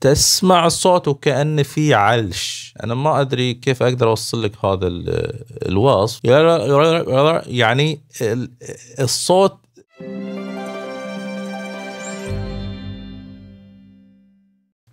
تسمع الصوت وكأن في علش أنا ما أدري كيف أقدر أوصل لك هذا الوصف يعني الصوت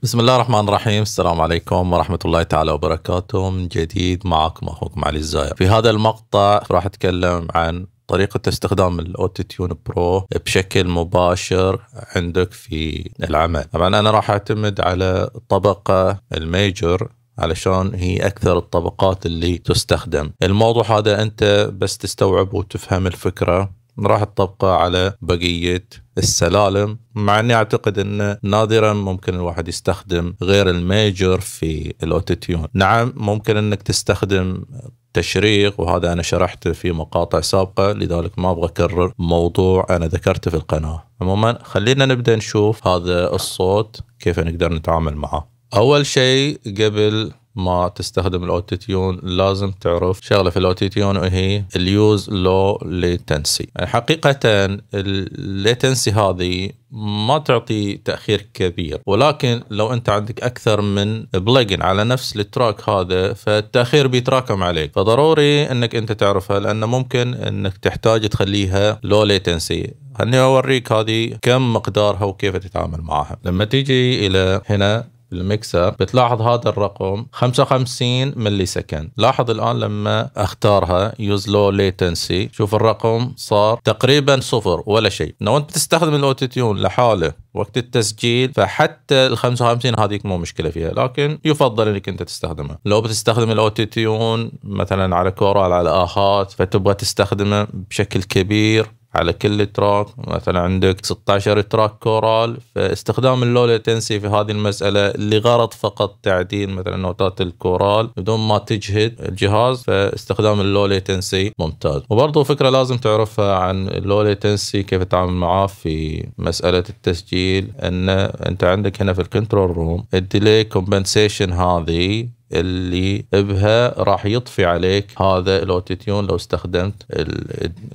بسم الله الرحمن الرحيم السلام عليكم ورحمة الله تعالى وبركاته من جديد معكم أخوكم علي الزاير في هذا المقطع راح أتكلم عن طريقة استخدام الاوتو تيون برو بشكل مباشر عندك في العمل طبعا انا راح اعتمد على الطبقة الميجر علشان هي اكثر الطبقات اللي تستخدم الموضوع هذا انت بس تستوعب وتفهم الفكره راح تطبقه على بقية السلالم مع اني اعتقد انه نادرا ممكن الواحد يستخدم غير الميجر في الاوتوتيون نعم ممكن انك تستخدم تشريق وهذا انا شرحته في مقاطع سابقه لذلك ما ابغى اكرر موضوع انا ذكرته في القناه عموما خلينا نبدا نشوف هذا الصوت كيف نقدر نتعامل معه اول شيء قبل ما تستخدم الاوتوتيون لازم تعرف شغله في الاوتوتيون وهي اليوز لو ليتنسي حقيقه الليتنسي هذه ما تعطي تاخير كبير ولكن لو انت عندك اكثر من بلجن على نفس التراك هذا فالتاخير بيتراكم عليك فضروري انك انت تعرفها لان ممكن انك تحتاج تخليها لو ليتنسي خليني اوريك هذه كم مقدارها وكيف تتعامل معها لما تيجي الى هنا بالميكسر بتلاحظ هذا الرقم 55 ملي سكند لاحظ الآن لما اختارها يوز لو ليتنسي شوف الرقم صار تقريبا صفر ولا شيء لو أنت بتستخدم الاوتوتيون لحاله وقت التسجيل فحتى ال 55 هذيك مو مشكله فيها لكن يفضل انك انت تستخدمها لو بتستخدم الاوتوتيون مثلا على كورال على اهات فتبغى تستخدمه بشكل كبير على كل تراك مثلا عندك 16 تراك كورال فاستخدام اللو ليتنسي في هذه المسألة لغرض فقط تعديل مثلا نوتات الكورال بدون ما تجهد الجهاز فاستخدام اللو ليتنسي ممتاز وبرضه فكرة لازم تعرفها عن اللو ليتنسي كيف تتعامل معاه في مسألة التسجيل ان انت عندك هنا في الكنترول روم الديلي كومبنسيشن هذه اللي بها راح يطفي عليك هذا الاوتوتيون لو استخدمت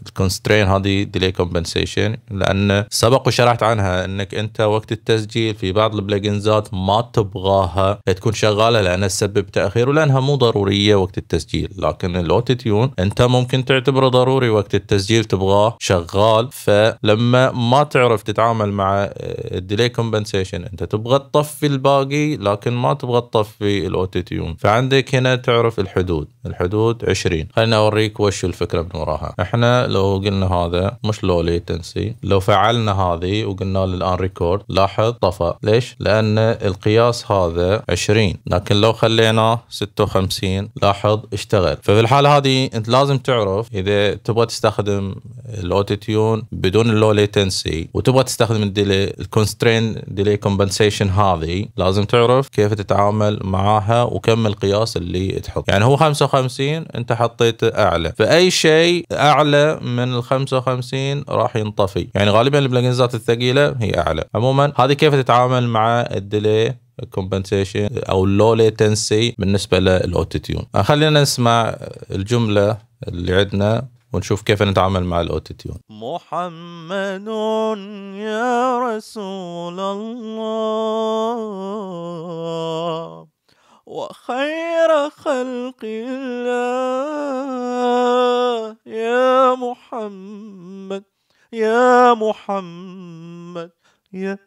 الكونسترين هذه ديلي كومبنسيشن لان سبق وشرحت عنها انك انت وقت التسجيل في بعض البلجنزات ما تبغاها تكون شغاله لانها تسبب تاخير ولانها مو ضروريه وقت التسجيل لكن الاوتوتيون انت ممكن تعتبره ضروري وقت التسجيل تبغاه شغال فلما ما تعرف تتعامل مع الديلي آه، كومبنسيشن انت تبغى تطفي الباقي لكن ما تبغى تطفي الاوتوتيون مليون فعندك هنا تعرف الحدود الحدود 20 خليني اوريك وش الفكره من وراها احنا لو قلنا هذا مش لو ليتنسي لو فعلنا هذه وقلنا له الان ريكورد لاحظ طفى ليش لان القياس هذا 20 لكن لو خليناه 56 لاحظ اشتغل ففي الحاله هذه انت لازم تعرف اذا تبغى تستخدم الاوتو تيون بدون اللو ليتنسي وتبغى تستخدم الديلي الكونسترين ديلي كومبنسيشن هذه لازم تعرف كيف تتعامل معاها وكيف كم القياس اللي تحط يعني هو 55 انت حطيت اعلى فاي شيء اعلى من ال 55 راح ينطفي يعني غالبا البلجنزات الثقيله هي اعلى عموما هذه كيف تتعامل مع الديلي كومبنسيشن او اللو ليتنسي بالنسبه للاوتو تيون آه، خلينا نسمع الجمله اللي عندنا ونشوف كيف نتعامل مع تيون محمد يا رسول الله وخير خلق الله يا محمد يا محمد يا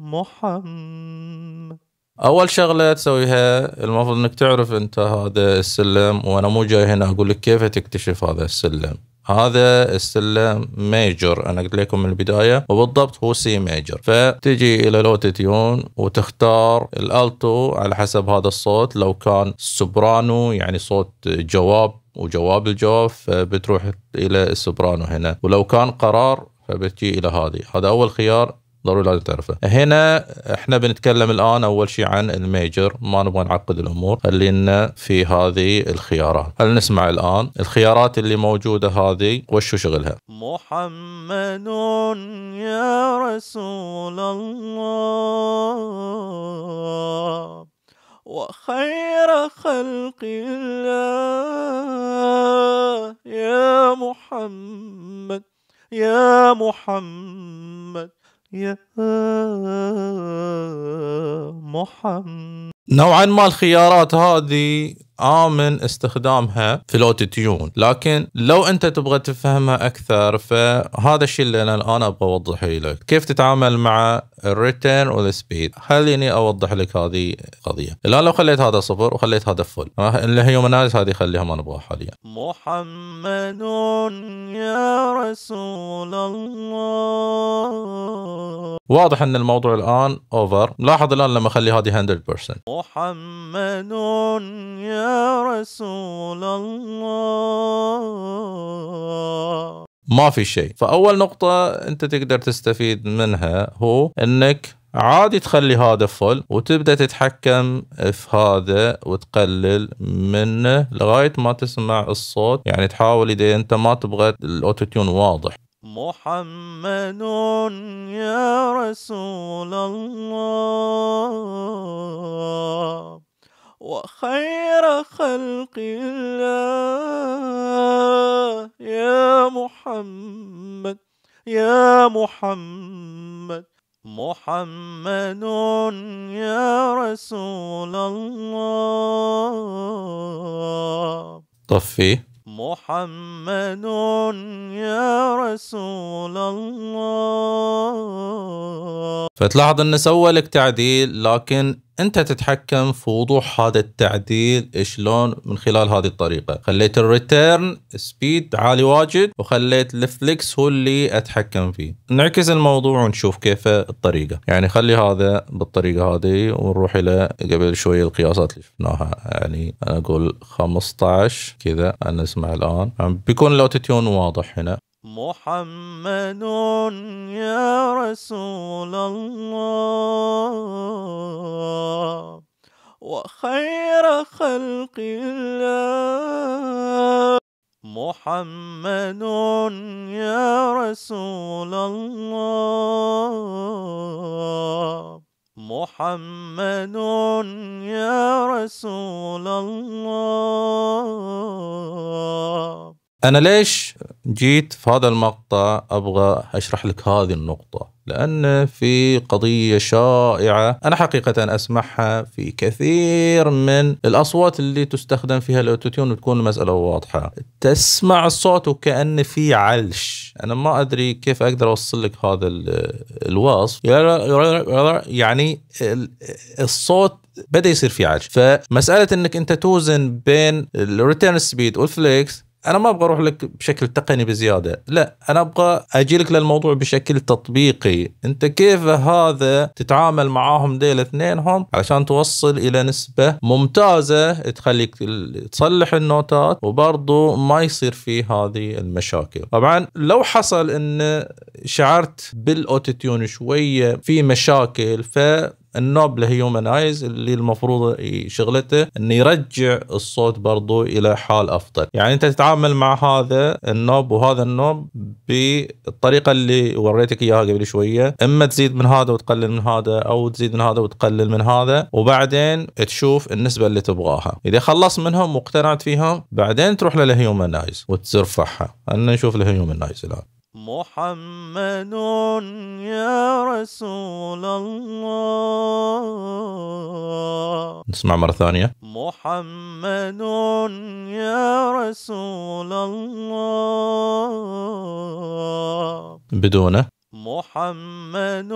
محمد اول شغله تسويها المفروض انك تعرف انت هذا السلم وانا مو جاي هنا اقول لك كيف تكتشف هذا السلم هذا السلم ميجر انا قلت لكم من البدايه وبالضبط هو سي ميجر فتجي الى تيون وتختار الالتو على حسب هذا الصوت لو كان سوبرانو يعني صوت جواب وجواب الجواب فبتروح الى السوبرانو هنا ولو كان قرار فبتجي الى هذه هذا اول خيار ضروري لازم تعرفه هنا احنا بنتكلم الان اول شيء عن الميجر ما نبغى نعقد الامور خلينا في هذه الخيارات هل نسمع الان الخيارات اللي موجوده هذه وشو شغلها محمد يا رسول الله وخير خلق الله يا محمد يا محمد يا محمد نوعا ما الخيارات هذه آمن استخدامها في تيون لكن لو أنت تبغى تفهمها أكثر فهذا الشيء اللي أنا الآن أبغى أوضحه لك كيف تتعامل مع الريتيرن والسبيد خليني أوضح لك هذه القضية الآن لو خليت هذا صفر وخليت هذا فل اللي هي مناز هذه خليها ما نبغاها حاليا محمد يا رسول الله واضح أن الموضوع الآن أوفر لاحظ الآن لما أخلي هذه 100% محمد يا رسول الله ما في شيء فأول نقطة أنت تقدر تستفيد منها هو أنك عادي تخلي هذا فل وتبدا تتحكم في هذا وتقلل منه لغايه ما تسمع الصوت يعني تحاول اذا انت ما تبغى الاوتو تيون واضح محمد يا رسول الله وخير خلق الله يا محمد يا محمد محمد يا رسول الله طفي محمد يا رسول الله فتلاحظ انه سوى لك تعديل لكن انت تتحكم في وضوح هذا التعديل شلون من خلال هذه الطريقه خليت الريتيرن سبيد عالي واجد وخليت الفليكس هو اللي اتحكم فيه نعكس الموضوع ونشوف كيف الطريقه يعني خلي هذا بالطريقه هذه ونروح الى قبل شويه القياسات اللي شفناها يعني انا اقول 15 كذا انا اسمع الان يعني بيكون الاوتو تيون واضح هنا محمد يا رسول الله وخير خلق الله محمد يا رسول الله محمد يا رسول الله انا ليش جيت في هذا المقطع ابغى اشرح لك هذه النقطه لان في قضيه شائعه انا حقيقه اسمعها في كثير من الاصوات اللي تستخدم فيها الاوتوتيون وتكون المساله واضحه تسمع الصوت وكان في علش انا ما ادري كيف اقدر اوصل لك هذا الوصف يعني الصوت بدا يصير في علش فمساله انك انت توزن بين الريتيرن سبيد والفليكس انا ما ابغى اروح لك بشكل تقني بزياده لا انا ابغى اجي لك للموضوع بشكل تطبيقي انت كيف هذا تتعامل معاهم ديل اثنينهم علشان عشان توصل الى نسبه ممتازه تخليك تصلح النوتات وبرضه ما يصير في هذه المشاكل طبعا لو حصل ان شعرت بالاوتوتيون شويه في مشاكل ف النوب هيومنايز اللي المفروض شغلته انه يرجع الصوت برضو الى حال افضل يعني انت تتعامل مع هذا النوب وهذا النوب بالطريقه اللي وريتك اياها قبل شويه اما تزيد من هذا وتقلل من هذا او تزيد من هذا وتقلل من هذا وبعدين تشوف النسبه اللي تبغاها اذا خلصت منهم واقتنعت فيهم بعدين تروح للهيومنايز وترفعها خلينا نشوف الهيومنايز الان محمد يا رسول الله نسمع مرة ثانية محمد يا رسول الله بدونه محمد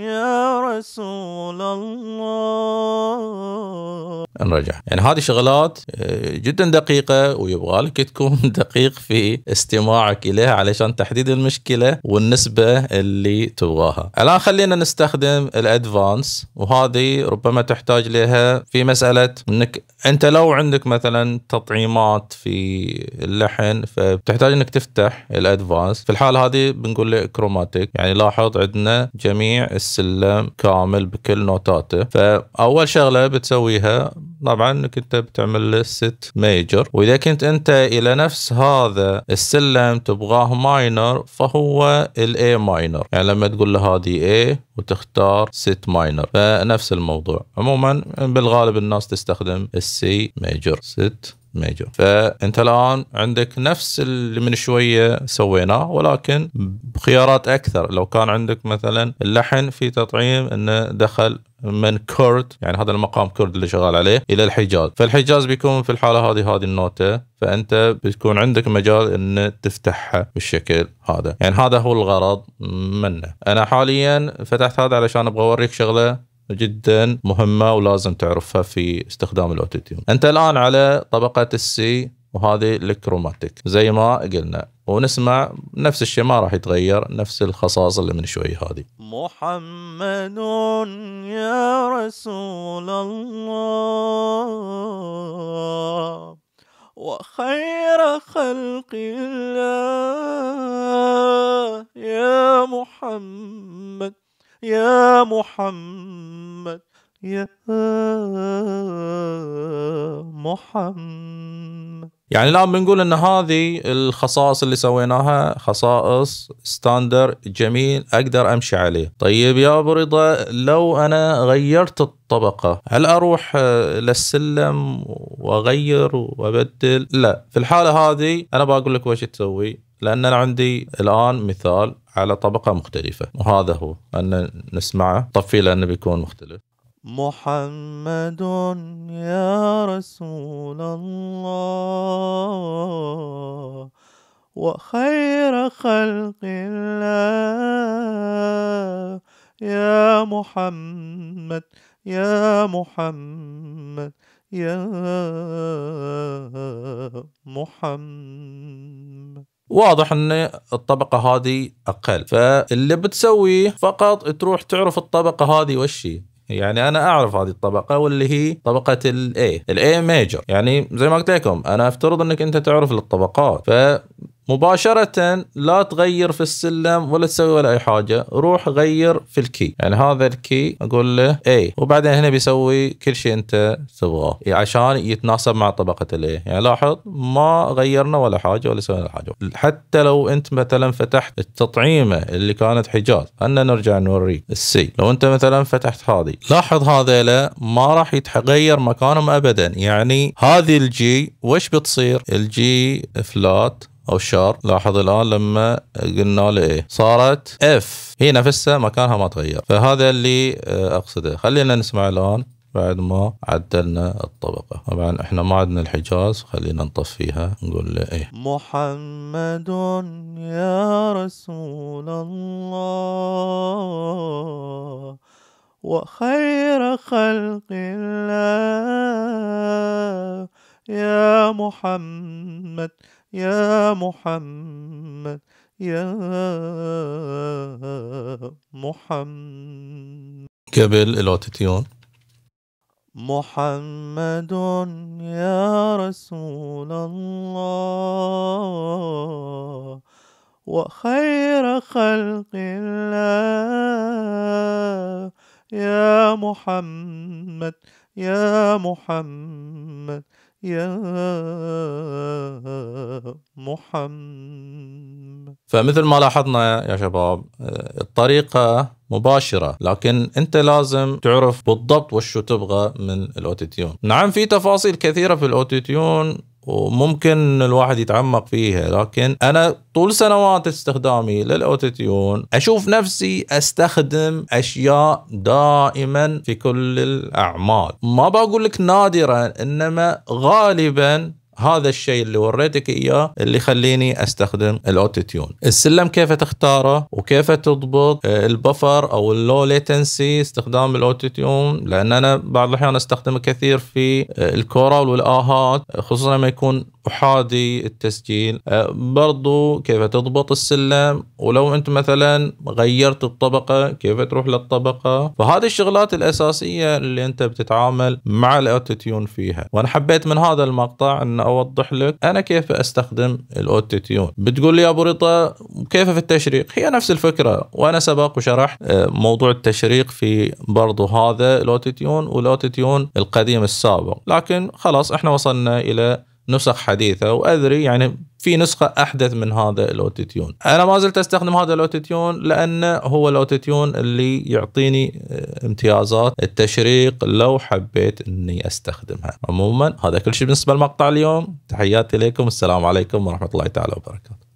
يا رسول الله نرجع يعني هذه شغلات آه، جدا دقيقة ويبغى لك تكون دقيق في استماعك إليها علشان تحديد المشكلة والنسبة اللي تبغاها الآن خلينا نستخدم الأدفانس وهذه ربما تحتاج لها في مسألة أنك أنت لو عندك مثلا تطعيمات في اللحن فبتحتاج أنك تفتح الأدفانس في الحالة هذه بنقول لك كروما اوتوماتيك يعني لاحظ عندنا جميع السلم كامل بكل نوتاته فاول شغله بتسويها طبعا انك انت بتعمل له ست ميجر واذا كنت انت الى نفس هذا السلم تبغاه ماينر فهو الاي ماينر يعني لما تقول له هذه اي وتختار ست ماينر فنفس الموضوع عموما بالغالب الناس تستخدم السي ميجر ست ميجور فانت الان عندك نفس اللي من شويه سويناه ولكن بخيارات اكثر لو كان عندك مثلا اللحن في تطعيم انه دخل من كرد يعني هذا المقام كرد اللي شغال عليه الى الحجاز فالحجاز بيكون في الحاله هذه هذه النوته فانت بتكون عندك مجال ان تفتحها بالشكل هذا يعني هذا هو الغرض منه انا حاليا فتحت هذا علشان ابغى اوريك شغله جدا مهمه ولازم تعرفها في استخدام الاوتوتيون انت الان على طبقه السي وهذه الكروماتيك زي ما قلنا ونسمع نفس الشيء ما راح يتغير نفس الخصائص اللي من شوي هذه محمد يا رسول الله وخير خلق الله يا محمد يا محمد يا محمد يعني الان بنقول ان هذه الخصائص اللي سويناها خصائص ستاندر جميل اقدر امشي عليه طيب يا ابو رضا لو انا غيرت الطبقه هل اروح آه، للسلم واغير وابدل لا في الحاله هذه انا بقول لك وش تسوي لان انا عندي الان مثال على طبقه مختلفه وهذا هو ان نسمعه طفي لانه بيكون مختلف محمد يا رسول الله وخير خلق الله يا محمد يا محمد يا محمد واضح ان الطبقه هذه اقل فاللي بتسويه فقط تروح تعرف الطبقه هذه وش هي يعني انا اعرف هذه الطبقه واللي هي طبقه الاي الاي ميجر يعني زي ما قلت لكم انا افترض انك انت تعرف الطبقات ف مباشرة لا تغير في السلم ولا تسوي ولا اي حاجة روح غير في الكي يعني هذا الكي اقول له اي وبعدين هنا بيسوي كل شيء انت تبغاه يعني عشان يتناسب مع طبقة الاي يعني لاحظ ما غيرنا ولا حاجة ولا سوينا حاجة حتى لو انت مثلا فتحت التطعيمة اللي كانت حجاز خلينا نرجع نوريك السي لو انت مثلا فتحت هذه لاحظ هذيلا ما راح يتغير مكانهم ابدا يعني هذه الجي وش بتصير الجي فلات او الشار لاحظ الان لما قلنا له ايه صارت اف هي نفسها مكانها ما تغير فهذا اللي آه، اقصده خلينا نسمع الان بعد ما عدلنا الطبقة طبعا احنا ما عدنا الحجاز خلينا نطفيها نقول له ايه محمد يا رسول الله وخير خلق الله يا محمد يا محمد يا محمد قبل الاوتيتيون محمد يا رسول الله وخير خلق الله يا محمد يا محمد يا محمد فمثل ما لاحظنا يا شباب آه، الطريقة مباشرة لكن انت لازم تعرف بالضبط وشو تبغى من الأوتيتيون نعم في تفاصيل كثيرة في الأوتيتيون وممكن الواحد يتعمق فيها لكن انا طول سنوات استخدامي للاوتوتيون اشوف نفسي استخدم اشياء دائما في كل الاعمال ما بقول لك نادرا انما غالبا هذا الشيء اللي وريتك اياه اللي يخليني استخدم الاوتو تيون السلم كيف تختاره وكيف تضبط آه، البفر او اللو ليتنسي استخدام الاوتو تيون لان انا بعض الاحيان استخدمه كثير في آه، الكورال والاهات آه، خصوصا لما يكون احادي التسجيل آه، برضو كيف تضبط السلم ولو انت مثلا غيرت الطبقه كيف تروح للطبقه فهذه الشغلات الاساسيه اللي انت بتتعامل مع الاوتوتيون فيها وانا حبيت من هذا المقطع ان اوضح لك انا كيف استخدم الاوتوتيون بتقول لي يا ابو رضا كيف في التشريق هي نفس الفكره وانا سبق وشرحت آه، موضوع التشريق في برضو هذا الاوتوتيون والاوتوتيون القديم السابق لكن خلاص احنا وصلنا الى نسخ حديثه وأدري يعني في نسخه احدث من هذا الاوتوتيون انا ما زلت استخدم هذا الاوتوتيون لانه هو الاوتوتيون اللي يعطيني آه، امتيازات التشريق لو حبيت اني استخدمها عموما هذا كل شيء بالنسبه لمقطع اليوم تحياتي لكم السلام عليكم ورحمه الله تعالى وبركاته